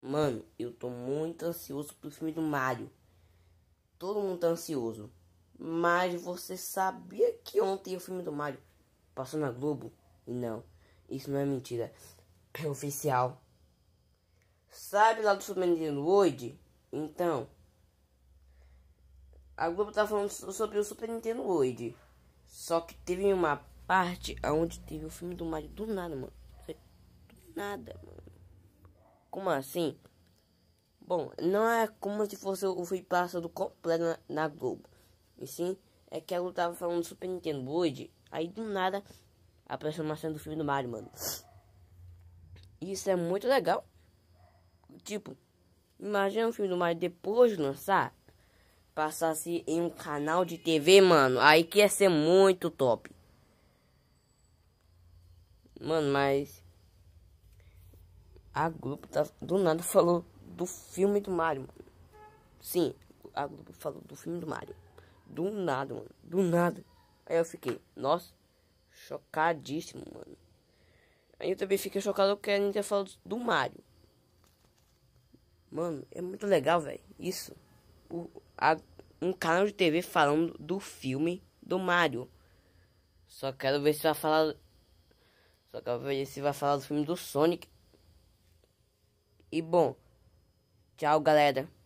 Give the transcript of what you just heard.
Mano, eu tô muito ansioso pro filme do Mario. Todo mundo tá ansioso. Mas você sabia que ontem o filme do Mario passou na Globo? Não, isso não é mentira. É oficial. Sabe lá do Nintendo World? Então. A Globo tá falando sobre o Super Nintendo World. Só que teve uma parte onde teve o filme do Mario do nada, mano. Do nada, mano. Como assim? Bom, não é como se fosse o passado completo na, na Globo. E sim, é que eu tava falando do Super Nintendo World. Aí do nada apareceu uma do filme do Mario, mano. Isso é muito legal. Tipo, imagina o filme do Mario depois de lançar. Passasse em um canal de TV, mano. Aí que ia ser muito top. Mano, mas. A grupo tá, do nada falou do filme do Mario, Sim, a grupo falou do filme do Mario. Do nada, mano. Do nada. Aí eu fiquei, nossa, chocadíssimo, mano. Aí eu também fiquei chocado porque a gente falou do Mario. Mano, é muito legal, velho. Isso. O, a, um canal de TV falando do filme do Mario. Só quero ver se vai falar. Só quero ver se vai falar do filme do Sonic e bom, tchau, galera.